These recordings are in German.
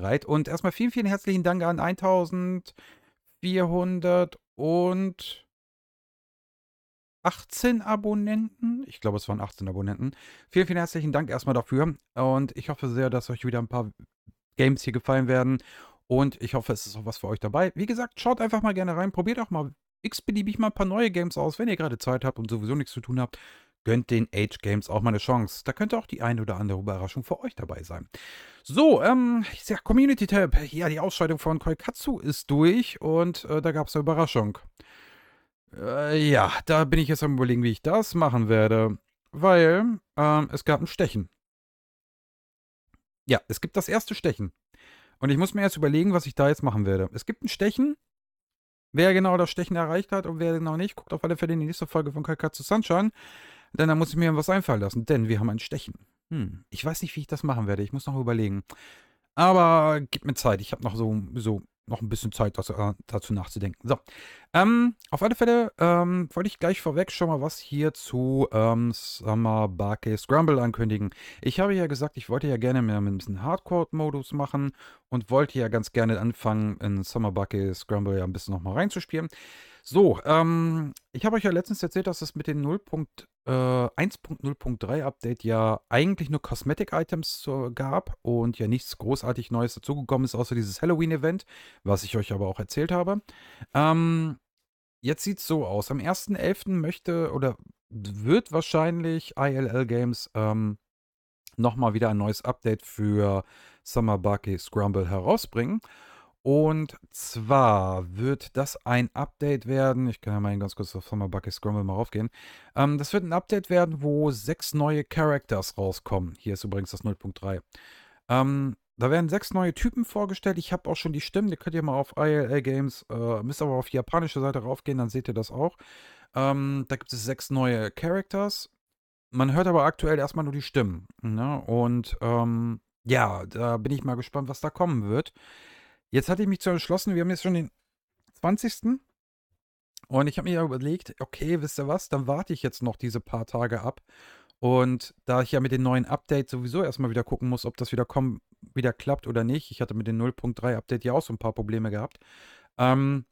Right. Und erstmal vielen, vielen herzlichen Dank an 1418 Abonnenten. Ich glaube, es waren 18 Abonnenten. Vielen, vielen herzlichen Dank erstmal dafür. Und ich hoffe sehr, dass euch wieder ein paar Games hier gefallen werden. Und ich hoffe, es ist auch was für euch dabei. Wie gesagt, schaut einfach mal gerne rein. Probiert auch mal x-beliebig mal ein paar neue Games aus, wenn ihr gerade Zeit habt und sowieso nichts zu tun habt gönnt den Age Games auch mal eine Chance. Da könnte auch die ein oder andere Überraschung für euch dabei sein. So, ähm, ich sag Community Tab. Ja, die Ausscheidung von Koikatsu ist durch und äh, da gab es eine Überraschung. Äh, ja, da bin ich jetzt am überlegen, wie ich das machen werde. Weil ähm, es gab ein Stechen. Ja, es gibt das erste Stechen. Und ich muss mir jetzt überlegen, was ich da jetzt machen werde. Es gibt ein Stechen, Wer genau das Stechen erreicht hat und wer genau nicht, guckt auf alle Fälle in die nächste Folge von Kalkatsu Sunshine. Denn da muss ich mir was einfallen lassen, denn wir haben ein Stechen. Hm, ich weiß nicht, wie ich das machen werde. Ich muss noch überlegen. Aber gib mir Zeit. Ich habe noch so, so noch ein bisschen Zeit, dazu, äh, dazu nachzudenken. So, ähm, auf alle Fälle ähm, wollte ich gleich vorweg schon mal was hier zu ähm, Summer Barkey Scramble ankündigen. Ich habe ja gesagt, ich wollte ja gerne mehr mit ein Hardcore-Modus machen und wollte ja ganz gerne anfangen, in Summer Barkey Scramble ja ein bisschen nochmal reinzuspielen. So, ähm, ich habe euch ja letztens erzählt, dass es mit dem 1.0.3 äh, Update ja eigentlich nur Cosmetic-Items gab und ja nichts großartig Neues dazugekommen ist, außer dieses Halloween-Event, was ich euch aber auch erzählt habe. Ähm, jetzt sieht es so aus. Am 1.11. möchte oder wird wahrscheinlich ILL Games ähm, nochmal wieder ein neues Update für Summer Bucky Scramble herausbringen. Und zwar wird das ein Update werden. Ich kann ja mal ganz kurz auf Summer Bucky Scramble mal raufgehen. Ähm, das wird ein Update werden, wo sechs neue Characters rauskommen. Hier ist übrigens das 0.3. Ähm, da werden sechs neue Typen vorgestellt. Ich habe auch schon die Stimmen. Die könnt ihr mal auf ILA Games, äh, müsst aber auf die japanische Seite raufgehen, dann seht ihr das auch. Ähm, da gibt es sechs neue Characters. Man hört aber aktuell erstmal nur die Stimmen. Ne? Und ähm, ja, da bin ich mal gespannt, was da kommen wird. Jetzt hatte ich mich zu entschlossen, wir haben jetzt schon den 20. Und ich habe mir überlegt, okay, wisst ihr was, dann warte ich jetzt noch diese paar Tage ab. Und da ich ja mit den neuen Updates sowieso erstmal wieder gucken muss, ob das wieder, kommen, wieder klappt oder nicht, ich hatte mit dem 0.3 Update ja auch so ein paar Probleme gehabt, ähm,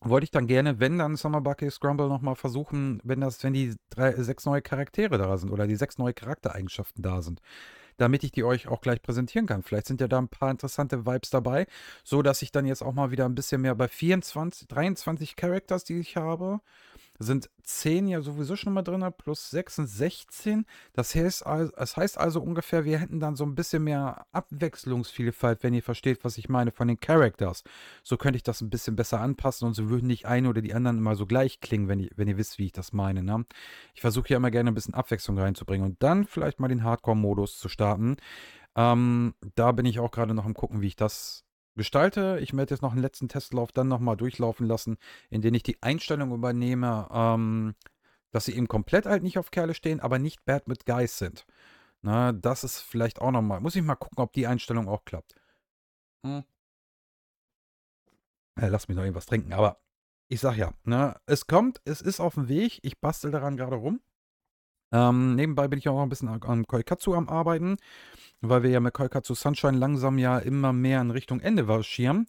wollte ich dann gerne, wenn dann Summer Bucky Scramble nochmal versuchen, wenn das, wenn die drei, sechs neue Charaktere da sind oder die sechs neue Charaktereigenschaften da sind damit ich die euch auch gleich präsentieren kann. Vielleicht sind ja da ein paar interessante Vibes dabei, so dass ich dann jetzt auch mal wieder ein bisschen mehr bei 24, 23 Characters, die ich habe, sind 10 ja sowieso schon mal drin, plus 6 sind 16. Das heißt, also, das heißt also ungefähr, wir hätten dann so ein bisschen mehr Abwechslungsvielfalt, wenn ihr versteht, was ich meine, von den Characters. So könnte ich das ein bisschen besser anpassen und so würden nicht ein oder die anderen immer so gleich klingen, wenn ihr, wenn ihr wisst, wie ich das meine. Ne? Ich versuche ja immer gerne ein bisschen Abwechslung reinzubringen und dann vielleicht mal den Hardcore-Modus zu starten. Ähm, da bin ich auch gerade noch am gucken, wie ich das gestalte. Ich werde jetzt noch einen letzten Testlauf dann nochmal durchlaufen lassen, in dem ich die Einstellung übernehme, ähm, dass sie eben komplett halt nicht auf Kerle stehen, aber nicht Bad mit Guys sind. Na, das ist vielleicht auch nochmal. Muss ich mal gucken, ob die Einstellung auch klappt. Hm. Äh, lass mich noch irgendwas trinken, aber ich sag ja, ne, es kommt, es ist auf dem Weg, ich bastel daran gerade rum. Ähm, nebenbei bin ich auch ein bisschen am Koikatsu am Arbeiten, weil wir ja mit Koikatsu Sunshine langsam ja immer mehr in Richtung Ende marschieren.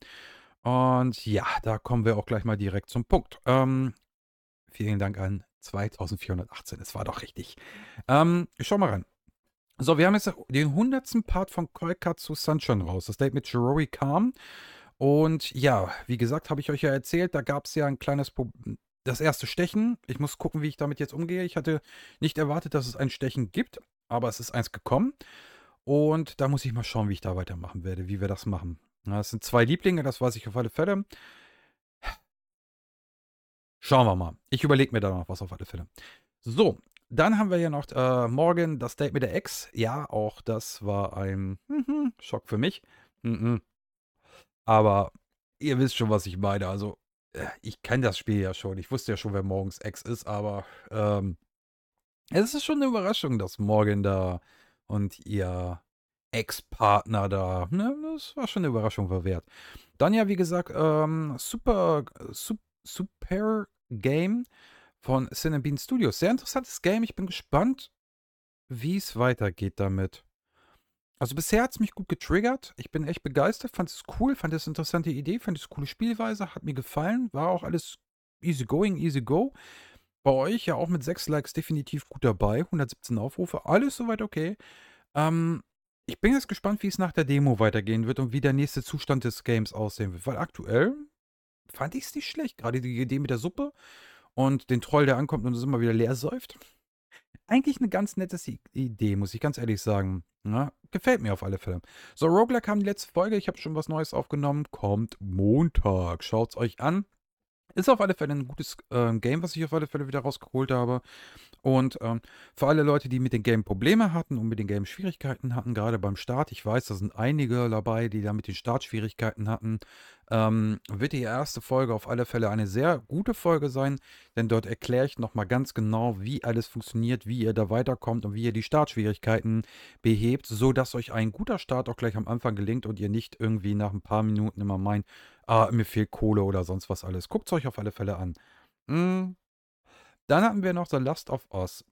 Und ja, da kommen wir auch gleich mal direkt zum Punkt. Ähm, vielen Dank an 2418, es war doch richtig. Ähm, ich schau mal ran. So, wir haben jetzt den 100. Part von Koikatsu Sunshine raus, das Date mit Jirori Kam. Und ja, wie gesagt, habe ich euch ja erzählt, da gab es ja ein kleines Problem das erste Stechen, ich muss gucken, wie ich damit jetzt umgehe. Ich hatte nicht erwartet, dass es ein Stechen gibt, aber es ist eins gekommen. Und da muss ich mal schauen, wie ich da weitermachen werde, wie wir das machen. Das sind zwei Lieblinge, das weiß ich auf alle Fälle. Schauen wir mal. Ich überlege mir da noch was auf alle Fälle. So, dann haben wir ja noch äh, morgen das Date mit der Ex. Ja, auch das war ein mhm, Schock für mich. Mhm. Aber ihr wisst schon, was ich meine. Also äh, ich kenne das Spiel ja schon. Ich wusste ja schon, wer morgens Ex ist, aber ähm, es ist schon eine Überraschung, dass Morgan da und ihr Ex-Partner da, ne, das war schon eine Überraschung verwehrt. Dann ja, wie gesagt, ähm, super, super, Game von Cinebean Studios. Sehr interessantes Game. Ich bin gespannt, wie es weitergeht damit. Also bisher hat es mich gut getriggert. Ich bin echt begeistert, fand es cool, fand es interessante Idee, fand es coole Spielweise, hat mir gefallen, war auch alles easy going, easy go. Bei euch ja auch mit 6 Likes definitiv gut dabei, 117 Aufrufe, alles soweit okay. Ähm, ich bin jetzt gespannt, wie es nach der Demo weitergehen wird und wie der nächste Zustand des Games aussehen wird, weil aktuell fand ich es nicht schlecht, gerade die Idee mit der Suppe und den Troll, der ankommt und es immer wieder leer säuft eigentlich eine ganz nette Idee, muss ich ganz ehrlich sagen. Ja, ne? gefällt mir auf alle Fälle. So, Roguelike kam die letzte Folge. Ich habe schon was Neues aufgenommen. Kommt Montag. Schaut's euch an. Ist auf alle Fälle ein gutes äh, Game, was ich auf alle Fälle wieder rausgeholt habe. Und ähm, für alle Leute, die mit dem Game Probleme hatten und mit dem Game Schwierigkeiten hatten, gerade beim Start, ich weiß, da sind einige dabei, die da mit den Startschwierigkeiten hatten ähm, wird die erste Folge auf alle Fälle eine sehr gute Folge sein, denn dort erkläre ich nochmal ganz genau, wie alles funktioniert, wie ihr da weiterkommt und wie ihr die Startschwierigkeiten behebt, sodass euch ein guter Start auch gleich am Anfang gelingt und ihr nicht irgendwie nach ein paar Minuten immer meint, ah, mir fehlt Kohle oder sonst was alles. Guckt es euch auf alle Fälle an. Mm. Dann hatten wir noch The Last of Us.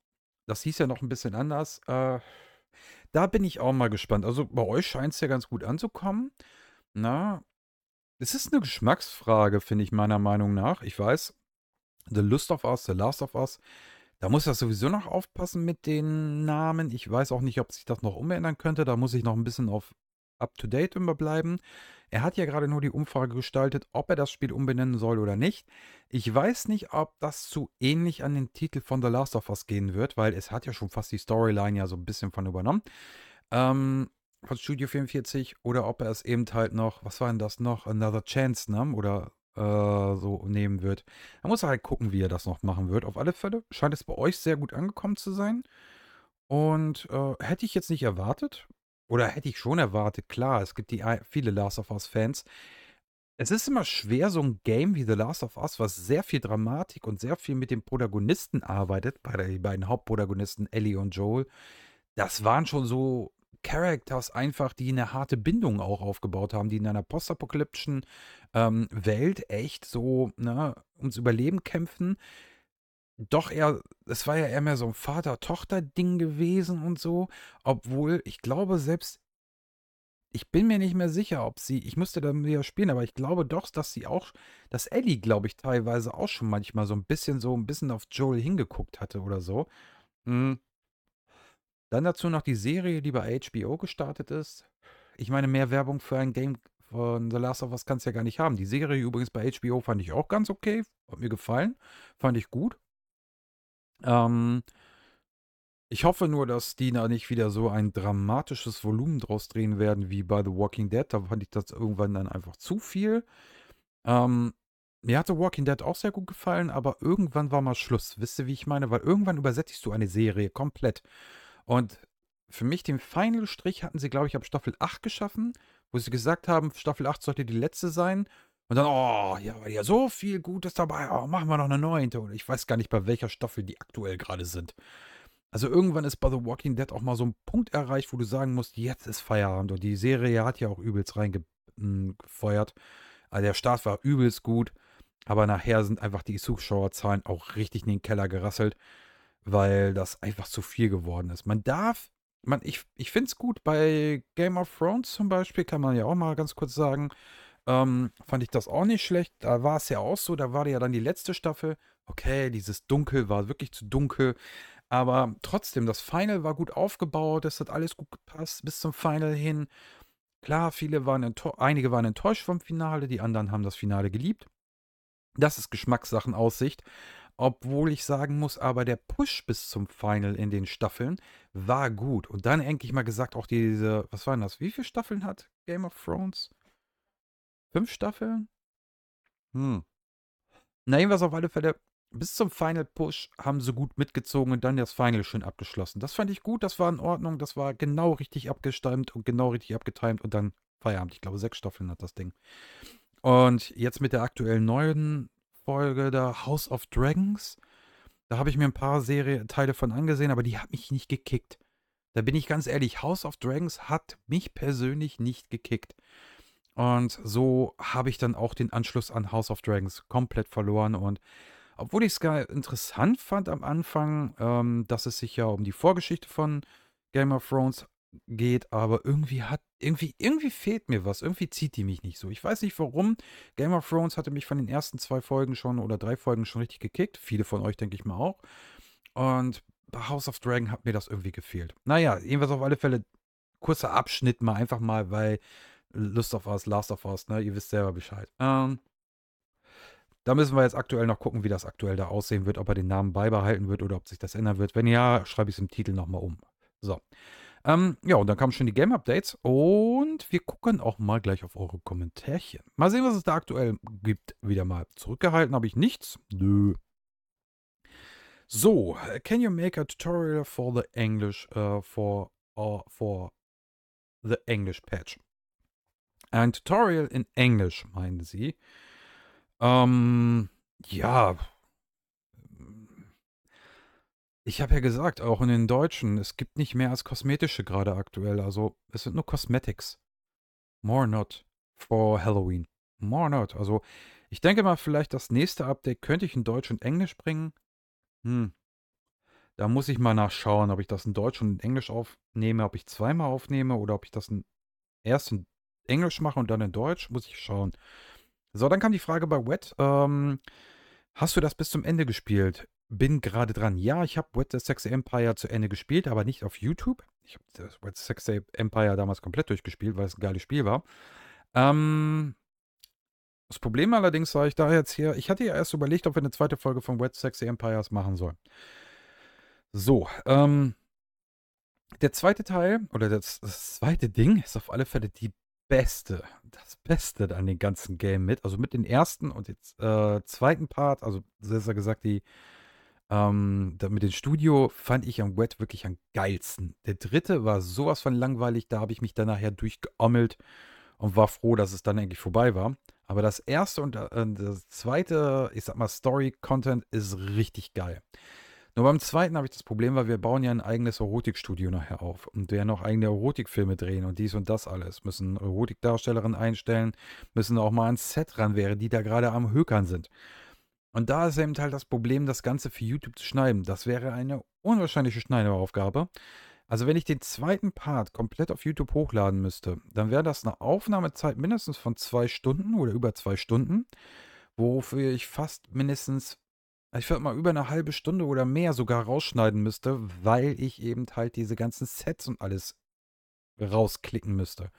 Das hieß ja noch ein bisschen anders. Äh, da bin ich auch mal gespannt. Also bei euch scheint es ja ganz gut anzukommen. Na, ne? Es ist eine Geschmacksfrage, finde ich meiner Meinung nach. Ich weiß, The Lust of Us, The Last of Us, da muss das sowieso noch aufpassen mit den Namen. Ich weiß auch nicht, ob sich das noch umändern könnte. Da muss ich noch ein bisschen auf up to date überbleiben. Er hat ja gerade nur die Umfrage gestaltet, ob er das Spiel umbenennen soll oder nicht. Ich weiß nicht, ob das zu ähnlich an den Titel von The Last of Us gehen wird, weil es hat ja schon fast die Storyline ja so ein bisschen von übernommen. Ähm von Studio 44 oder ob er es eben halt noch, was war denn das noch, Another Chance, ne? Oder äh, so nehmen wird. Da muss er halt gucken, wie er das noch machen wird. Auf alle Fälle scheint es bei euch sehr gut angekommen zu sein. Und äh, hätte ich jetzt nicht erwartet, oder hätte ich schon erwartet, klar, es gibt die viele Last of Us-Fans. Es ist immer schwer, so ein Game wie The Last of Us, was sehr viel Dramatik und sehr viel mit den Protagonisten arbeitet, bei den beiden Hauptprotagonisten Ellie und Joel. Das waren schon so Characters einfach, die eine harte Bindung auch aufgebaut haben, die in einer postapokalyptischen ähm, Welt echt so ne, ums Überleben kämpfen. Doch eher, es war ja eher mehr so ein Vater-Tochter-Ding gewesen und so, obwohl ich glaube, selbst ich bin mir nicht mehr sicher, ob sie, ich müsste dann wieder spielen, aber ich glaube doch, dass sie auch, dass Ellie, glaube ich, teilweise auch schon manchmal so ein bisschen so ein bisschen auf Joel hingeguckt hatte oder so. Mhm. Dann dazu noch die Serie, die bei HBO gestartet ist. Ich meine, mehr Werbung für ein Game von The Last of Us kannst du ja gar nicht haben. Die Serie übrigens bei HBO fand ich auch ganz okay. Hat mir gefallen. Fand ich gut. Ähm, ich hoffe nur, dass die da nicht wieder so ein dramatisches Volumen draus drehen werden wie bei The Walking Dead. Da fand ich das irgendwann dann einfach zu viel. Ähm, mir hatte The Walking Dead auch sehr gut gefallen, aber irgendwann war mal Schluss. Wisst ihr, wie ich meine? Weil irgendwann übersättigst du eine Serie komplett. Und für mich den Final Strich hatten sie, glaube ich, ab Staffel 8 geschaffen, wo sie gesagt haben, Staffel 8 sollte die letzte sein. Und dann, oh, ja, war ja so viel Gutes dabei, oh, machen wir noch eine neunte. Und ich weiß gar nicht, bei welcher Staffel die aktuell gerade sind. Also irgendwann ist bei The Walking Dead auch mal so ein Punkt erreicht, wo du sagen musst, jetzt ist Feierabend. Und die Serie hat ja auch übelst reingefeuert. Also der Start war übelst gut, aber nachher sind einfach die Zuschauerzahlen auch richtig in den Keller gerasselt weil das einfach zu viel geworden ist. Man darf, man, ich, ich finde es gut, bei Game of Thrones zum Beispiel, kann man ja auch mal ganz kurz sagen, ähm, fand ich das auch nicht schlecht. Da war es ja auch so, da war ja dann die letzte Staffel. Okay, dieses Dunkel war wirklich zu dunkel. Aber trotzdem, das Final war gut aufgebaut, es hat alles gut gepasst bis zum Final hin. Klar, viele waren einige waren enttäuscht vom Finale, die anderen haben das Finale geliebt. Das ist Geschmackssachen Aussicht. Obwohl ich sagen muss, aber der Push bis zum Final in den Staffeln war gut. Und dann endlich mal gesagt, auch diese, was waren das? Wie viele Staffeln hat Game of Thrones? Fünf Staffeln? Hm. Na, jedenfalls auf alle Fälle, bis zum Final Push haben sie gut mitgezogen und dann das Final schön abgeschlossen. Das fand ich gut, das war in Ordnung, das war genau richtig abgestimmt und genau richtig abgetimt und dann Feierabend. Ich glaube, sechs Staffeln hat das Ding. Und jetzt mit der aktuellen neuen Folge da House of Dragons. Da habe ich mir ein paar Serie Teile von angesehen, aber die hat mich nicht gekickt. Da bin ich ganz ehrlich, House of Dragons hat mich persönlich nicht gekickt. Und so habe ich dann auch den Anschluss an House of Dragons komplett verloren. Und obwohl ich es gar interessant fand am Anfang, ähm, dass es sich ja um die Vorgeschichte von Game of Thrones geht, aber irgendwie hat, irgendwie, irgendwie fehlt mir was. Irgendwie zieht die mich nicht so. Ich weiß nicht warum. Game of Thrones hatte mich von den ersten zwei Folgen schon oder drei Folgen schon richtig gekickt. Viele von euch, denke ich mal, auch. Und House of Dragon hat mir das irgendwie gefehlt. Naja, jedenfalls auf alle Fälle kurzer Abschnitt mal einfach mal weil Lust of Us, Last of Us, ne? Ihr wisst selber Bescheid. Ähm, da müssen wir jetzt aktuell noch gucken, wie das aktuell da aussehen wird, ob er den Namen beibehalten wird oder ob sich das ändern wird. Wenn ja, schreibe ich es im Titel nochmal um. So. Ähm, ja, und dann kamen schon die Game-Updates und wir gucken auch mal gleich auf eure Kommentärchen. Mal sehen, was es da aktuell gibt. Wieder mal zurückgehalten habe ich nichts. Nö. So, äh, can you make a tutorial for the English uh, for uh, for the English patch? Ein Tutorial in Englisch, meinen sie. Ähm, ja, ich habe ja gesagt, auch in den Deutschen, es gibt nicht mehr als kosmetische gerade aktuell. Also es sind nur Cosmetics. More not for Halloween. More not. Also ich denke mal, vielleicht das nächste Update könnte ich in Deutsch und Englisch bringen. Hm. Da muss ich mal nachschauen, ob ich das in Deutsch und in Englisch aufnehme, ob ich zweimal aufnehme oder ob ich das in, erst in Englisch mache und dann in Deutsch. Muss ich schauen. So, dann kam die Frage bei Wet. Ähm, hast du das bis zum Ende gespielt? bin gerade dran. Ja, ich habe Wet the Sexy Empire zu Ende gespielt, aber nicht auf YouTube. Ich habe das Wet the Sexy Empire damals komplett durchgespielt, weil es ein geiles Spiel war. Ähm, das Problem allerdings war ich da jetzt hier, ich hatte ja erst überlegt, ob wir eine zweite Folge von Wet the Sexy Empires machen sollen. So, ähm, der zweite Teil oder das, das zweite Ding ist auf alle Fälle die Beste, das Beste an dem ganzen Game mit. Also mit den ersten und jetzt äh, zweiten Part, also besser gesagt die ähm, mit dem Studio fand ich am Wet wirklich am geilsten. Der dritte war sowas von langweilig, da habe ich mich dann nachher durchgeommelt und war froh, dass es dann eigentlich vorbei war. Aber das erste und äh, das zweite, ich sag mal, Story-Content ist richtig geil. Nur beim zweiten habe ich das Problem, weil wir bauen ja ein eigenes Erotikstudio nachher auf und werden auch eigene Erotikfilme drehen und dies und das alles. Müssen Erotikdarstellerinnen einstellen, müssen auch mal ans Set ran, während die da gerade am Hökern sind. Und da ist eben halt das Problem, das Ganze für YouTube zu schneiden. Das wäre eine unwahrscheinliche Schneideaufgabe. Also wenn ich den zweiten Part komplett auf YouTube hochladen müsste, dann wäre das eine Aufnahmezeit mindestens von zwei Stunden oder über zwei Stunden, wofür ich fast mindestens, ich würde mal über eine halbe Stunde oder mehr sogar rausschneiden müsste, weil ich eben halt diese ganzen Sets und alles rausklicken müsste.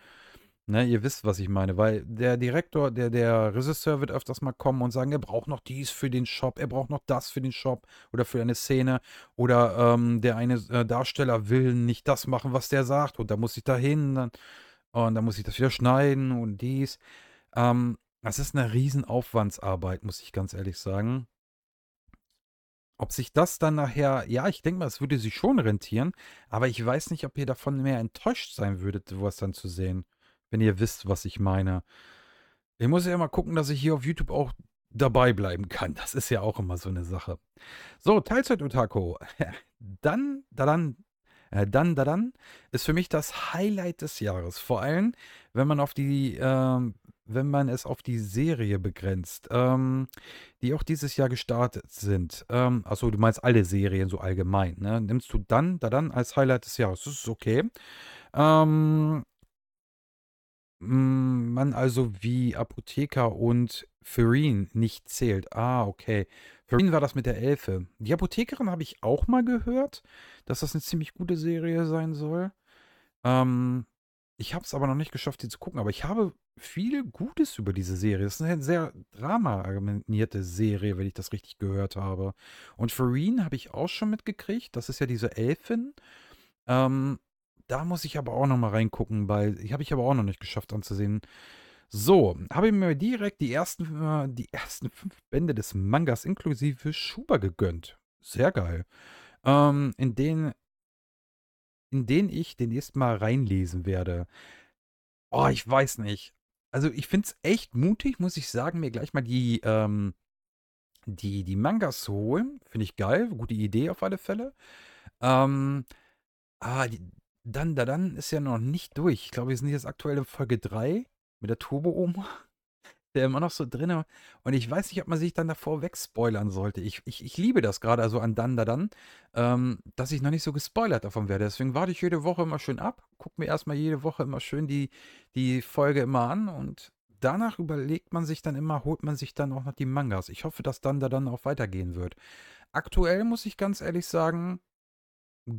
Ne, ihr wisst, was ich meine, weil der Direktor, der, der Regisseur wird öfters mal kommen und sagen, er braucht noch dies für den Shop, er braucht noch das für den Shop oder für eine Szene oder ähm, der eine äh, Darsteller will nicht das machen, was der sagt und da muss ich da hin und da muss ich das wieder schneiden und dies. Ähm, das ist eine riesen Aufwandsarbeit, muss ich ganz ehrlich sagen. Ob sich das dann nachher, ja, ich denke mal, es würde sich schon rentieren, aber ich weiß nicht, ob ihr davon mehr enttäuscht sein würdet, was dann zu sehen wenn ihr wisst, was ich meine. Ich muss ja immer gucken, dass ich hier auf YouTube auch dabei bleiben kann. Das ist ja auch immer so eine Sache. So, teilzeit otako Dann, da dann, äh, dann, da dann ist für mich das Highlight des Jahres. Vor allem, wenn man auf die, ähm, wenn man es auf die Serie begrenzt, ähm, die auch dieses Jahr gestartet sind. Ähm, achso, du meinst alle Serien so allgemein, ne? Nimmst du dann, da dann als Highlight des Jahres. Das ist okay. Ähm, Mm, man also wie Apotheker und Ferien nicht zählt. Ah, okay. Ferien war das mit der Elfe. Die Apothekerin habe ich auch mal gehört, dass das eine ziemlich gute Serie sein soll. Ähm, ich habe es aber noch nicht geschafft, sie zu gucken, aber ich habe viel Gutes über diese Serie. Es ist eine sehr drama-argumentierte Serie, wenn ich das richtig gehört habe. Und Farine habe ich auch schon mitgekriegt. Das ist ja diese Elfin. Ähm, da muss ich aber auch noch mal reingucken, weil ich habe ich aber auch noch nicht geschafft anzusehen. So, habe ich mir direkt die ersten, äh, die ersten fünf Bände des Mangas inklusive Schuber gegönnt. Sehr geil. Ähm, in, den, in den ich demnächst mal reinlesen werde. Oh, ich weiß nicht. Also ich finde es echt mutig, muss ich sagen, mir gleich mal die, ähm, die, die Mangas zu holen. Finde ich geil, gute Idee auf alle Fälle. Ähm, ah, die, dann, da, dann ist ja noch nicht durch. Ich glaube, wir sind jetzt aktuell in Folge 3 mit der Turbo-Oma. Der immer noch so drin. Und ich weiß nicht, ob man sich dann davor wegspoilern sollte. Ich, ich, ich liebe das gerade, also an dann, da, dann, ähm, dass ich noch nicht so gespoilert davon werde. Deswegen warte ich jede Woche immer schön ab, gucke mir erstmal jede Woche immer schön die, die Folge immer an und danach überlegt man sich dann immer, holt man sich dann auch noch die Mangas. Ich hoffe, dass dann da dann auch weitergehen wird. Aktuell muss ich ganz ehrlich sagen,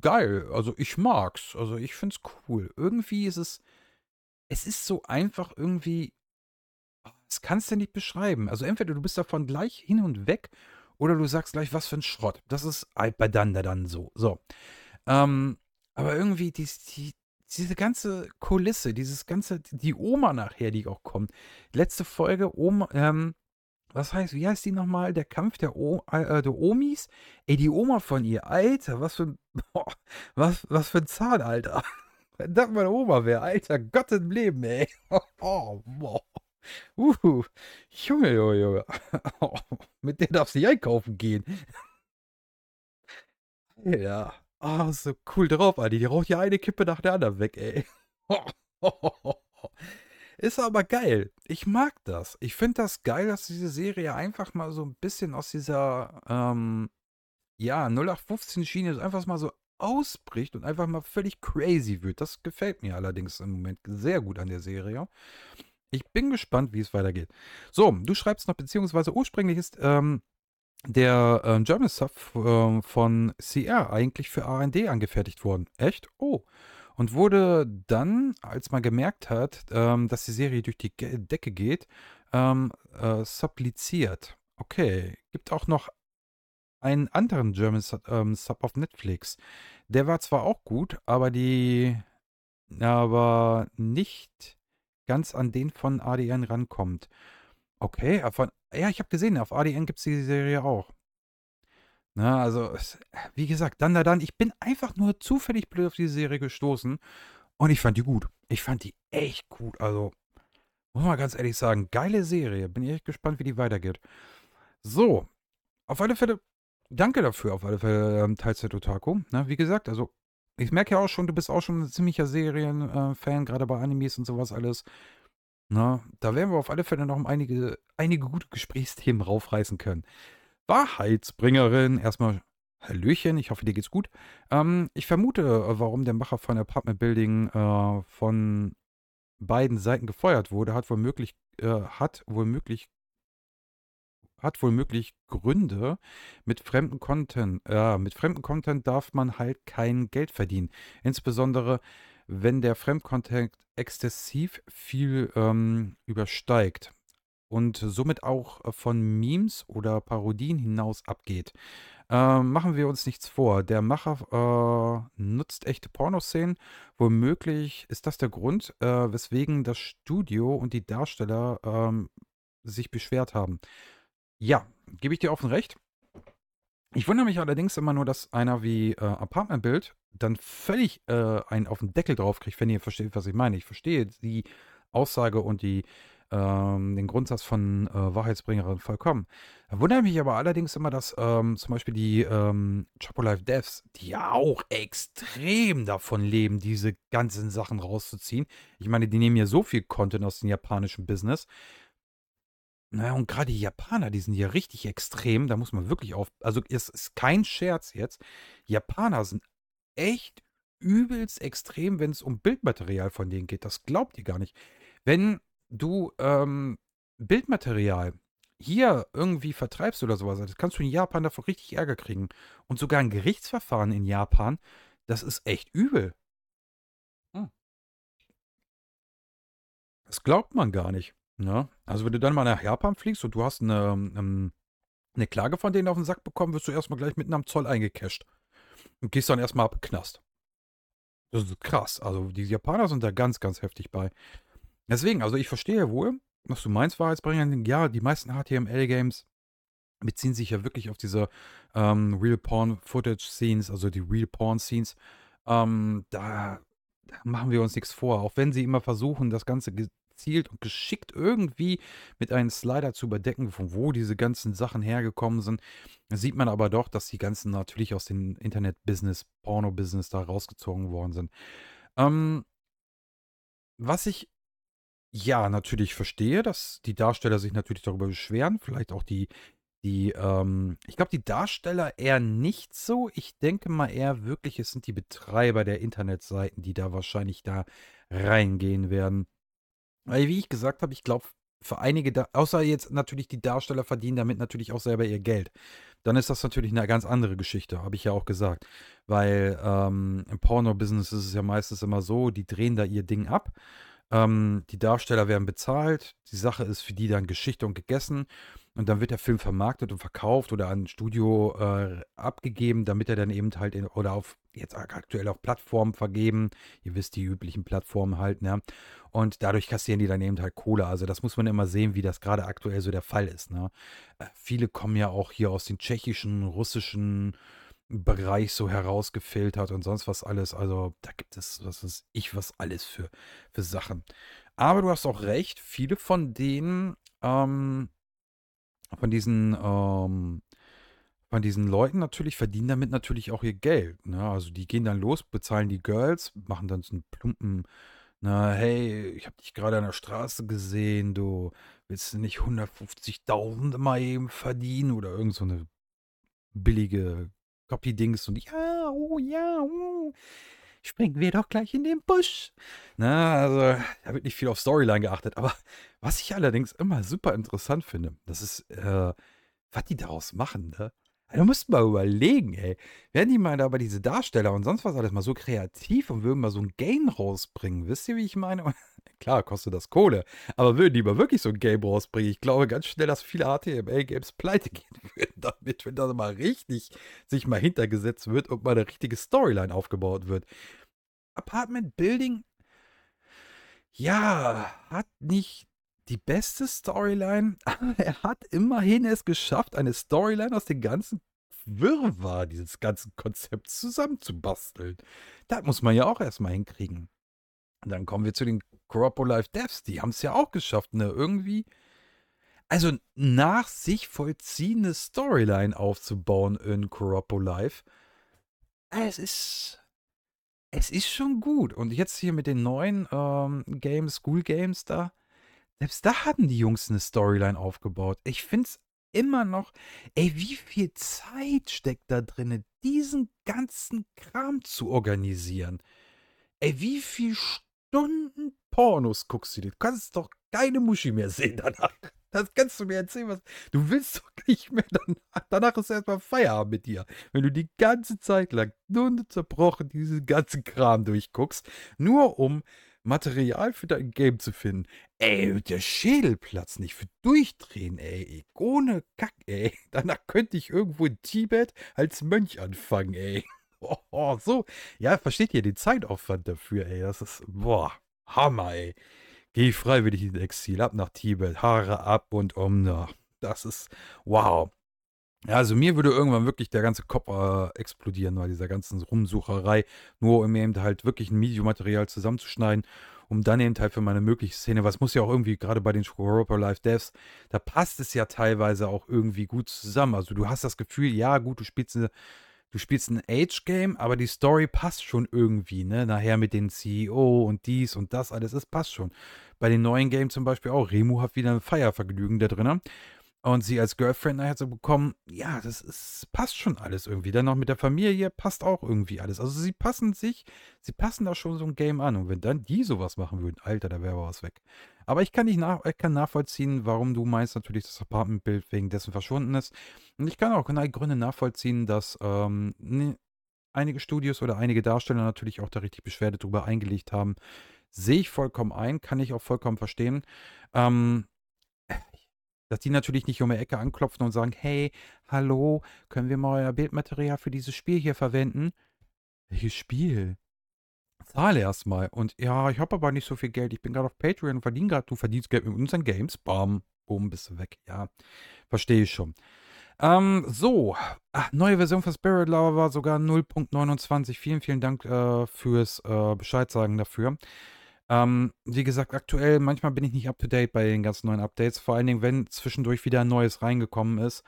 geil. Also ich mag's. Also ich find's cool. Irgendwie ist es, es ist so einfach irgendwie, das ah, kannst du nicht beschreiben. Also entweder du bist davon gleich hin und weg oder du sagst gleich, was für ein Schrott. Das ist halt bei Danda dann so. So. Ähm, aber irgendwie dies, die, diese ganze Kulisse, dieses ganze, die Oma nachher, die auch kommt. Letzte Folge, Oma, ähm, was heißt, wie heißt die nochmal? Der Kampf der, o, äh, äh, der, Omis? Ey, die Oma von ihr, Alter, was für ein, boah, was, was für ein Zahn, Alter. Wenn das meine Oma wäre, Alter, Gott im Leben, ey. Oh, boah. Uh, Junge, Junge, Junge. Oh, mit der darfst du nicht einkaufen gehen. Ja. oh, so cool drauf, Alter. Die raucht ja eine Kippe nach der anderen weg, ey. Oh, oh, oh, oh. Ist aber geil. Ich mag das. Ich finde das geil, dass diese Serie einfach mal so ein bisschen aus dieser, ähm, ja, 0815-Schiene einfach mal so ausbricht und einfach mal völlig crazy wird. Das gefällt mir allerdings im Moment sehr gut an der Serie. Ich bin gespannt, wie es weitergeht. So, du schreibst noch, beziehungsweise ursprünglich ist ähm, der ähm, German Sub ähm, von CR eigentlich für AND angefertigt worden. Echt? Oh und wurde dann, als man gemerkt hat, ähm, dass die Serie durch die Decke geht, ähm, äh, subliziert. Okay, gibt auch noch einen anderen German Sub, ähm, Sub auf Netflix. Der war zwar auch gut, aber die, aber nicht ganz an den von ADN rankommt. Okay, äh, von, ja, ich habe gesehen, auf ADN gibt es die Serie auch. Na, ne, also, wie gesagt, dann, da, dann, ich bin einfach nur zufällig blöd auf diese Serie gestoßen und ich fand die gut. Ich fand die echt gut. Also, muss man ganz ehrlich sagen, geile Serie. Bin echt gespannt, wie die weitergeht. So, auf alle Fälle, danke dafür, auf alle Fälle, ähm, Teilzeit Otaku. Na, ne? wie gesagt, also, ich merke ja auch schon, du bist auch schon ein ziemlicher Serienfan, äh, gerade bei Animes und sowas alles. Na, ne? da werden wir auf alle Fälle noch einige, einige gute Gesprächsthemen raufreißen können. Wahrheitsbringerin. Erstmal Hallöchen, ich hoffe, dir geht's gut. Ähm, ich vermute, äh, warum der Macher von Apartment Building äh, von beiden Seiten gefeuert wurde, hat womöglich, äh, hat womöglich hat wohl Gründe. Mit fremdem Content, äh, mit fremdem Content darf man halt kein Geld verdienen. Insbesondere, wenn der Fremdcontent exzessiv viel ähm, übersteigt und somit auch äh, von Memes oder Parodien hinaus abgeht. Äh, machen wir uns nichts vor. Der Macher äh, nutzt echte Pornoszenen. Womöglich ist das der Grund, äh, weswegen das Studio und die Darsteller ähm, sich beschwert haben. Ja, gebe ich dir offen recht. Ich wundere mich allerdings immer nur, dass einer wie äh, Apartment Build dann völlig äh, einen auf den Deckel draufkriegt, wenn ihr versteht, was ich meine. Ich verstehe die Aussage und die ähm, den Grundsatz von äh, Wahrheitsbringerin vollkommen. Da wundert mich aber allerdings immer, dass ähm, zum Beispiel die ähm, Choco Life Devs, die ja auch extrem davon leben, diese ganzen Sachen rauszuziehen. Ich meine, die nehmen ja so viel Content aus dem japanischen Business. Naja, und gerade die Japaner, die sind ja richtig extrem. Da muss man wirklich auf. Also, es ist kein Scherz jetzt. Japaner sind echt übelst extrem, wenn es um Bildmaterial von denen geht. Das glaubt ihr gar nicht. Wenn du ähm, Bildmaterial hier irgendwie vertreibst oder sowas, das kannst du in Japan davon richtig Ärger kriegen. Und sogar ein Gerichtsverfahren in Japan, das ist echt übel. Hm. Das glaubt man gar nicht. Ne? Also wenn du dann mal nach Japan fliegst und du hast eine, ähm, ähm, eine Klage von denen auf den Sack bekommen, wirst du erstmal gleich mitten am Zoll eingecasht. Und gehst dann erstmal ab in Knast. Das ist krass. Also die Japaner sind da ganz, ganz heftig bei. Deswegen, also ich verstehe wohl, was du meinst, Wahrheitsbringer. Ja, die meisten HTML-Games beziehen sich ja wirklich auf diese ähm, Real Porn Footage Scenes, also die Real Porn Scenes. Ähm, da, da, machen wir uns nichts vor, auch wenn sie immer versuchen, das Ganze gezielt und geschickt irgendwie mit einem Slider zu überdecken, von wo diese ganzen Sachen hergekommen sind, sieht man aber doch, dass die ganzen natürlich aus dem Internet-Business, Porno-Business da rausgezogen worden sind. Ähm, was ich ja, natürlich verstehe, dass die Darsteller sich natürlich darüber beschweren. Vielleicht auch die, die, ähm, ich glaube, die Darsteller eher nicht so. Ich denke mal eher wirklich, es sind die Betreiber der Internetseiten, die da wahrscheinlich da reingehen werden. Weil, wie ich gesagt habe, ich glaube, für einige, da außer jetzt natürlich die Darsteller verdienen damit natürlich auch selber ihr Geld. Dann ist das natürlich eine ganz andere Geschichte, habe ich ja auch gesagt. Weil ähm, im Porno-Business ist es ja meistens immer so, die drehen da ihr Ding ab ähm, die Darsteller werden bezahlt, die Sache ist für die dann Geschichte und gegessen und dann wird der Film vermarktet und verkauft oder an ein Studio äh, abgegeben, damit er dann eben halt in, oder auf jetzt aktuell auf Plattformen vergeben. Ihr wisst die üblichen Plattformen halt, ne? Und dadurch kassieren die dann eben halt Kohle. Also das muss man immer sehen, wie das gerade aktuell so der Fall ist, ne? Äh, viele kommen ja auch hier aus den tschechischen, russischen Bereich so herausgefiltert und sonst was alles. Also da gibt es, was weiß ich, was alles für, für Sachen. Aber du hast auch recht, viele von denen, ähm, von diesen, ähm, von diesen Leuten natürlich verdienen damit natürlich auch ihr Geld. Ne? Also die gehen dann los, bezahlen die Girls, machen dann so einen plumpen, na, ne? hey, ich habe dich gerade an der Straße gesehen, du willst nicht 150.000 mal eben verdienen oder irgend so eine billige Copy-Dings und ja, oh ja, oh, springen wir doch gleich in den Busch. Na, ne, also da wird nicht viel auf Storyline geachtet. Aber was ich allerdings immer super interessant finde, das ist, äh, was die daraus machen, ne? Du musst mal überlegen, ey. Wären die mal da aber diese Darsteller und sonst was alles mal so kreativ und würden mal so ein Game rausbringen, wisst ihr, wie ich meine? Klar, kostet das Kohle, aber würden die mal wirklich so ein Game rausbringen? Ich glaube ganz schnell, dass viele HTML-Games pleite gehen würden damit, wenn da mal richtig sich mal hintergesetzt wird und mal eine richtige Storyline aufgebaut wird. Apartment Building, ja, hat nicht die beste Storyline, aber er hat immerhin es geschafft, eine Storyline aus dem ganzen Wirrwarr dieses ganzen Konzepts zusammenzubasteln. Das muss man ja auch erstmal hinkriegen. Und dann kommen wir zu den Corpo Life Devs, die haben es ja auch geschafft, ne? Irgendwie. Also nach sich vollziehende Storyline aufzubauen in Corpo Life. Es ist. Es ist schon gut. Und jetzt hier mit den neuen ähm, Games, School Games da selbst da haben die Jungs eine Storyline aufgebaut. Ich find's immer noch, ey, wie viel Zeit steckt da drin, diesen ganzen Kram zu organisieren? Ey, wie viel Stunden Pornos guckst du dir? Du kannst doch keine Muschi mehr sehen danach. Das kannst du mir erzählen, was. Du willst doch nicht mehr danach. Danach ist erstmal Feierabend mit dir. Wenn du die ganze Zeit lang nur zerbrochen diesen ganzen Kram durchguckst, nur um Material für dein Game zu finden. Ey, der Schädelplatz nicht für durchdrehen, ey. Ikone Kack, ey. Danach könnte ich irgendwo in Tibet als Mönch anfangen, ey. Oh, oh, so. Ja, versteht ihr den Zeitaufwand dafür, ey. Das ist, boah, Hammer, ey. Geh freiwillig ins Exil, ab nach Tibet, Haare ab und um nach. Das ist, wow. Ja, also mir würde irgendwann wirklich der ganze Kopf äh, explodieren bei dieser ganzen Rumsucherei, nur um eben halt wirklich ein Videomaterial zusammenzuschneiden, um dann eben halt für meine mögliche Szene, was muss ja auch irgendwie gerade bei den Europa Life Devs, da passt es ja teilweise auch irgendwie gut zusammen. Also du hast das Gefühl, ja gut, du spielst eine du spielst ein Age-Game, aber die Story passt schon irgendwie, ne? Nachher mit den CEO und dies und das alles, es passt schon. Bei den neuen Games zum Beispiel auch. Remu hat wieder ein Feiervergnügen da drinnen und sie als Girlfriend nachher zu bekommen, ja, das ist, passt schon alles irgendwie. Dann noch mit der Familie passt auch irgendwie alles. Also sie passen sich, sie passen da schon so ein Game an. Und wenn dann die sowas machen würden, Alter, da wäre aber was weg. Aber ich kann nicht nach, ich kann nachvollziehen, warum du meinst natürlich das Apartmentbild wegen dessen verschwunden ist. Und ich kann auch keine Gründe nachvollziehen, dass ähm, ne, einige Studios oder einige Darsteller natürlich auch da richtig Beschwerde drüber eingelegt haben. Sehe ich vollkommen ein, kann ich auch vollkommen verstehen. Ähm, dass die natürlich nicht um die Ecke anklopfen und sagen, hey, hallo, können wir mal euer Bildmaterial für dieses Spiel hier verwenden? Welches Spiel? Zahle erstmal. Und ja, ich habe aber nicht so viel Geld. Ich bin gerade auf Patreon und verdiene gerade, du verdienst Geld mit unseren Games. Bam, boom, bist du weg. Ja, verstehe ich schon. Ähm, so, Ach, neue Version von Spirit Lover war sogar 0.29. Vielen, vielen Dank äh, fürs äh, Bescheid sagen dafür. Ähm, wie gesagt, aktuell, manchmal bin ich nicht up to date bei den ganzen neuen Updates. Vor allen Dingen, wenn zwischendurch wieder ein neues reingekommen ist,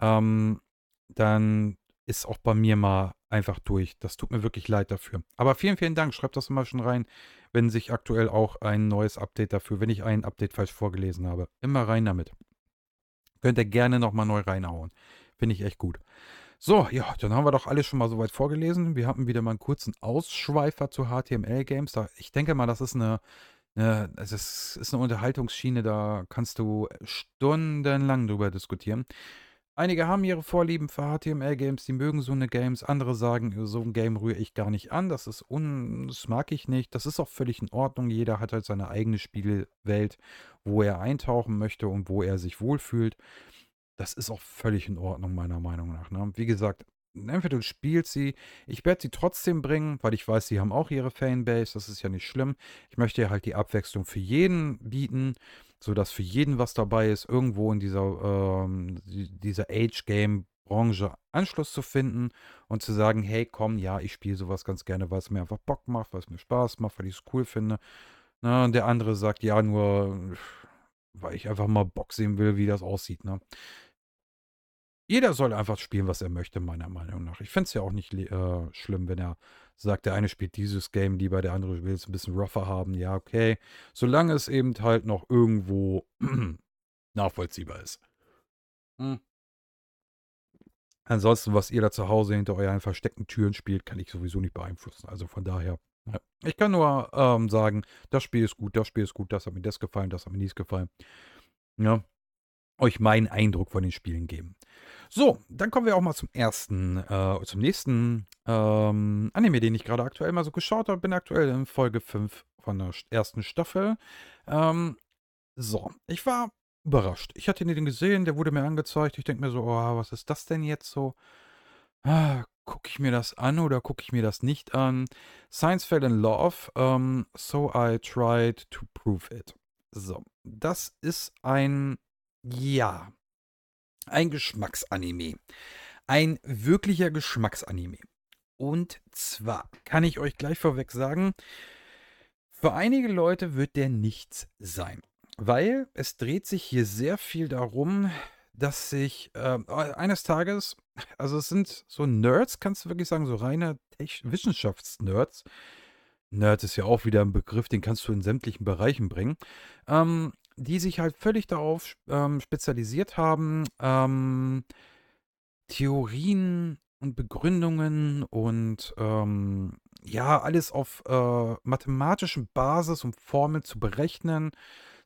ähm, dann ist auch bei mir mal einfach durch. Das tut mir wirklich leid dafür. Aber vielen, vielen Dank. Schreibt das immer schon rein, wenn sich aktuell auch ein neues Update dafür, wenn ich ein Update falsch vorgelesen habe. Immer rein damit. Könnt ihr gerne nochmal neu reinhauen. Finde ich echt gut. So, ja, dann haben wir doch alles schon mal soweit vorgelesen. Wir hatten wieder mal einen kurzen Ausschweifer zu HTML-Games. Da- Ich denke mal, das ist eine, eine, es ist eine Unterhaltungsschiene, da kannst du stundenlang drüber diskutieren. Einige haben ihre Vorlieben für HTML-Games, die mögen so eine Games, andere sagen, so ein Game rühre ich gar nicht an, das ist un, das mag ich nicht, das ist auch völlig in Ordnung, jeder hat halt seine eigene Spielwelt, wo er eintauchen möchte und wo er sich wohlfühlt. Das ist auch völlig in Ordnung, meiner Meinung nach. Ne? Wie gesagt, entweder du spielst sie, ich werde sie trotzdem bringen, weil ich weiß, sie haben auch ihre Fanbase, das ist ja nicht schlimm. Ich möchte ja halt die Abwechslung für jeden bieten, sodass für jeden was dabei ist, irgendwo in dieser, ähm, dieser Age-Game-Branche Anschluss zu finden und zu sagen, hey, komm, ja, ich spiele sowas ganz gerne, weil es mir einfach Bock macht, weil es mir Spaß macht, weil ich es cool finde. Na, ne? und der andere sagt, ja, nur weil ich einfach mal Bock sehen will, wie das aussieht. Ne? Jeder soll einfach spielen, was er möchte, meiner Meinung nach. Ich fände es ja auch nicht äh, schlimm, wenn er sagt, der eine spielt dieses Game lieber, der andere will es ein bisschen rougher haben. Ja, okay. Solange es eben halt noch irgendwo nachvollziehbar ist. Hm. Ansonsten, was ihr da zu Hause hinter euren versteckten Türen spielt, kann ich sowieso nicht beeinflussen. Also von daher, ja. ich kann nur ähm, sagen, das Spiel ist gut, das Spiel ist gut, das hat mir das gefallen, das hat mir dies gefallen. Ja, euch meinen Eindruck von den Spielen geben. So, dann kommen wir auch mal zum ersten, äh, zum nächsten ähm, Anime, den ich gerade aktuell mal so geschaut habe. Bin aktuell in Folge 5 von der ersten Staffel. Ähm, so, ich war überrascht. Ich hatte den gesehen, der wurde mir angezeigt. Ich denke mir so, oh, was ist das denn jetzt so? Ah, gucke ich mir das an oder gucke ich mir das nicht an? Science fell in love, um, ähm, so I tried to prove it. So, das ist ein ja, ein Geschmacksanime. Ein wirklicher Geschmacksanime. Und zwar kann ich euch gleich vorweg sagen, für einige Leute wird der nichts sein, weil es dreht sich hier sehr viel darum, dass sich ähm, äh, eines Tages, also es sind so Nerds, kannst du wirklich sagen, so reine Tech Wissenschaftsnerds. Nerd ist ja auch wieder ein Begriff, den kannst du in sämtlichen Bereichen bringen. Ähm, die sich halt völlig darauf ähm, spezialisiert haben, ähm, Theorien und Begründungen und ähm, ja, alles auf äh, mathematischen Basis und Formeln zu berechnen.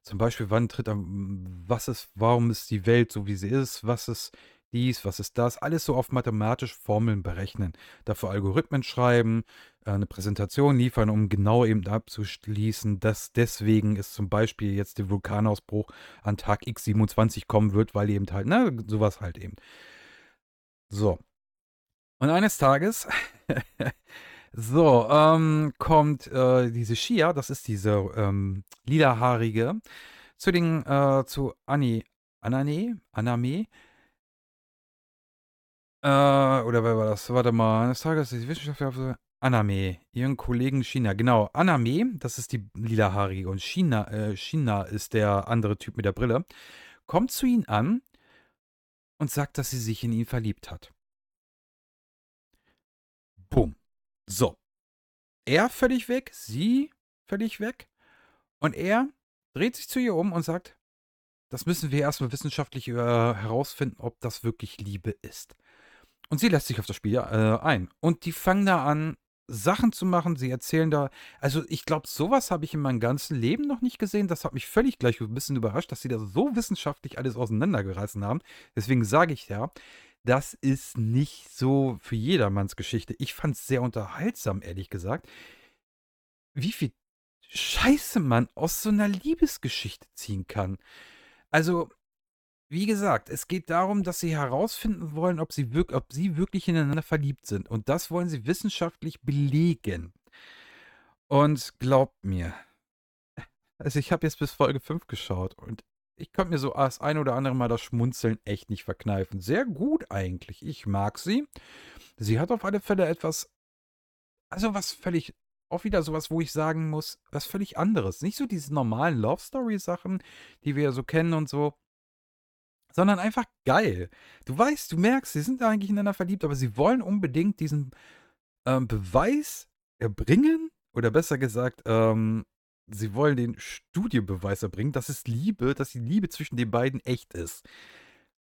Zum Beispiel, wann tritt am, was ist, warum ist die Welt so, wie sie ist, was ist dies, was ist das, alles so auf mathematisch Formeln berechnen, dafür Algorithmen schreiben, äh, eine Präsentation liefern, um genau eben abzuschließen, dass deswegen es zum Beispiel jetzt der Vulkanausbruch an Tag X27 kommen wird, weil eben halt, na, ne, sowas halt eben. So. Und eines Tages, so, ähm, kommt äh, diese Shia, das ist diese ähm, lilahaarige, zu den, äh, zu Annie, Anane, Aname, äh, oder wer war das? Warte mal. Eines Tages ist die Wissenschaftler. Aname, ihren Kollegen China. Genau, Aname, das ist die lilahaarige und China, äh, China ist der andere Typ mit der Brille, kommt zu ihnen an und sagt, dass sie sich in ihn verliebt hat. Boom. So. Er völlig weg, sie völlig weg. Und er dreht sich zu ihr um und sagt, das müssen wir erstmal wissenschaftlich äh, herausfinden, ob das wirklich Liebe ist. Und sie lässt sich auf das Spiel äh, ein. Und die fangen da an, Sachen zu machen. Sie erzählen da. Also, ich glaube, sowas habe ich in meinem ganzen Leben noch nicht gesehen. Das hat mich völlig gleich ein bisschen überrascht, dass sie da so wissenschaftlich alles auseinandergerissen haben. Deswegen sage ich ja, das ist nicht so für jedermanns Geschichte. Ich fand es sehr unterhaltsam, ehrlich gesagt. Wie viel Scheiße man aus so einer Liebesgeschichte ziehen kann. Also, wie gesagt, es geht darum, dass sie herausfinden wollen, ob sie, wirk ob sie wirklich ineinander verliebt sind. Und das wollen sie wissenschaftlich belegen. Und glaubt mir, also ich habe jetzt bis Folge 5 geschaut und ich konnte mir so das ein oder andere Mal das Schmunzeln echt nicht verkneifen. Sehr gut eigentlich. Ich mag sie. Sie hat auf alle Fälle etwas, also was völlig, auch wieder sowas, wo ich sagen muss, was völlig anderes. Nicht so diese normalen Love Story Sachen, die wir ja so kennen und so sondern einfach geil. Du weißt, du merkst, sie sind eigentlich ineinander verliebt, aber sie wollen unbedingt diesen ähm, Beweis erbringen, oder besser gesagt, ähm, sie wollen den Studiebeweis erbringen, dass es Liebe, dass die Liebe zwischen den beiden echt ist.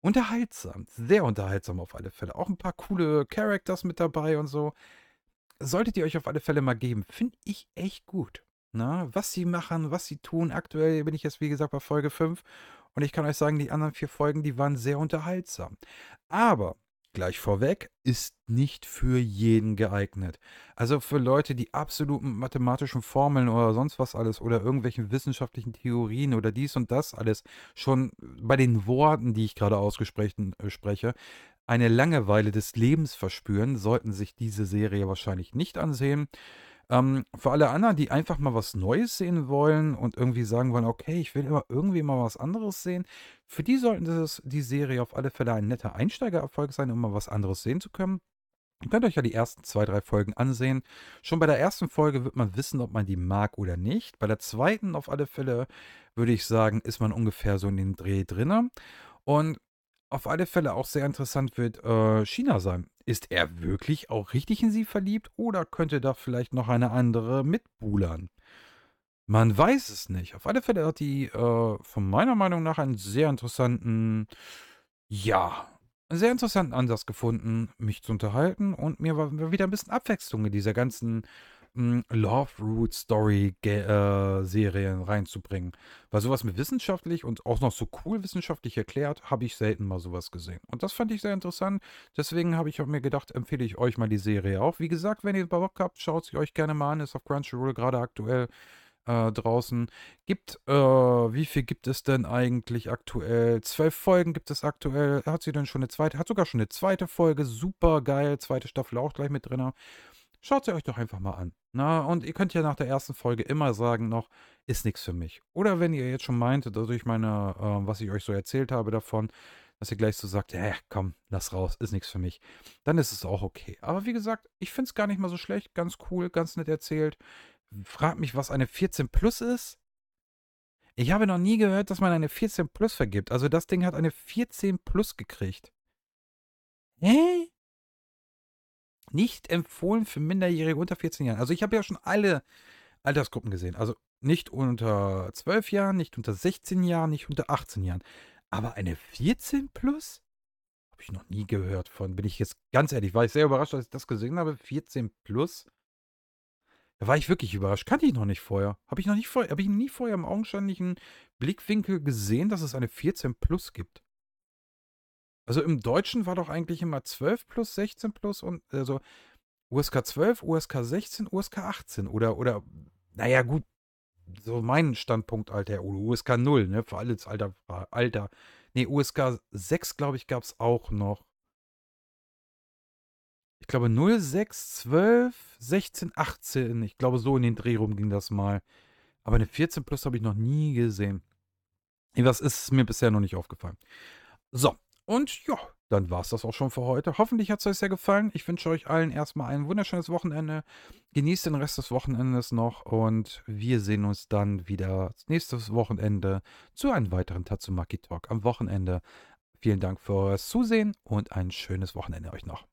Unterhaltsam, sehr unterhaltsam auf alle Fälle. Auch ein paar coole Characters mit dabei und so. Solltet ihr euch auf alle Fälle mal geben. Finde ich echt gut. Na, ne? was sie machen, was sie tun. Aktuell bin ich jetzt, wie gesagt, bei Folge 5 und ich kann euch sagen, die anderen vier Folgen, die waren sehr unterhaltsam. Aber gleich vorweg, ist nicht für jeden geeignet. Also für Leute, die absoluten mathematischen Formeln oder sonst was alles oder irgendwelchen wissenschaftlichen Theorien oder dies und das alles schon bei den Worten, die ich gerade ausgesprochen äh, spreche, eine Langeweile des Lebens verspüren, sollten sich diese Serie wahrscheinlich nicht ansehen. Ähm, für alle anderen, die einfach mal was Neues sehen wollen und irgendwie sagen wollen, okay, ich will immer irgendwie mal was anderes sehen, für die sollten das, die Serie auf alle Fälle ein netter Einsteigererfolg sein, um mal was anderes sehen zu können. Ihr könnt euch ja die ersten zwei, drei Folgen ansehen. Schon bei der ersten Folge wird man wissen, ob man die mag oder nicht. Bei der zweiten auf alle Fälle würde ich sagen, ist man ungefähr so in den Dreh drinne. Und auf alle Fälle auch sehr interessant wird äh, China sein. Ist er wirklich auch richtig in sie verliebt oder könnte da vielleicht noch eine andere mitbuhlern? Man weiß es nicht. Auf alle Fälle hat die äh, von meiner Meinung nach einen sehr interessanten, ja, sehr interessanten Ansatz gefunden, mich zu unterhalten und mir war wieder ein bisschen Abwechslung in dieser ganzen Love Root Story äh, Serien reinzubringen. Weil sowas mit wissenschaftlich und auch noch so cool wissenschaftlich erklärt, habe ich selten mal sowas gesehen. Und das fand ich sehr interessant. Deswegen habe ich auch mir gedacht, empfehle ich euch mal die Serie auch. Wie gesagt, wenn ihr Bock habt, schaut sie euch gerne mal an. Ist auf Crunchyroll gerade aktuell äh, draußen. Gibt, äh, wie viel gibt es denn eigentlich aktuell? Zwölf Folgen gibt es aktuell. Hat sie denn schon eine zweite? Hat sogar schon eine zweite Folge. Super geil. Zweite Staffel auch gleich mit drin. Schaut sie euch doch einfach mal an. Na, und ihr könnt ja nach der ersten Folge immer sagen noch, ist nichts für mich. Oder wenn ihr jetzt schon meintet, dadurch meine, ähm, was ich euch so erzählt habe davon, dass ihr gleich so sagt, äh, komm, lass raus, ist nichts für mich, dann ist es auch okay. Aber wie gesagt, ich finde es gar nicht mal so schlecht, ganz cool, ganz nett erzählt. Fragt mich, was eine 14 Plus ist. Ich habe noch nie gehört, dass man eine 14 Plus vergibt. Also das Ding hat eine 14 Plus gekriegt. Hä? nicht empfohlen für Minderjährige unter 14 Jahren. Also ich habe ja schon alle Altersgruppen gesehen. Also nicht unter 12 Jahren, nicht unter 16 Jahren, nicht unter 18 Jahren. Aber eine 14 plus? Habe ich noch nie gehört von. Bin ich jetzt ganz ehrlich, war ich sehr überrascht, als ich das gesehen habe. 14 plus? Da war ich wirklich überrascht. Kannte ich noch nicht vorher. Habe ich noch nicht vorher, habe ich nie vorher im augenscheinlichen Blickwinkel gesehen, dass es eine 14 plus gibt. Also im Deutschen war doch eigentlich immer 12 plus, 16 plus und also USK 12, USK 16, USK 18 oder, oder, naja, gut, so mein Standpunkt, Alter, oder USK 0, ne, für alles Alter, Alter. Nee, USK 6, glaube ich, gab es auch noch. Ich glaube 0, 6, 12, 16, 18. Ich glaube, so in den Dreh rum ging das mal. Aber eine 14 Plus habe ich noch nie gesehen. Was ist mir bisher noch nicht aufgefallen. So, und ja, dann war es das auch schon für heute. Hoffentlich hat es euch sehr gefallen. Ich wünsche euch allen erstmal ein wunderschönes Wochenende. Genießt den Rest des Wochenendes noch und wir sehen uns dann wieder nächstes Wochenende zu einem weiteren Tatsumaki Talk am Wochenende. Vielen Dank für euer Zusehen und ein schönes Wochenende euch noch.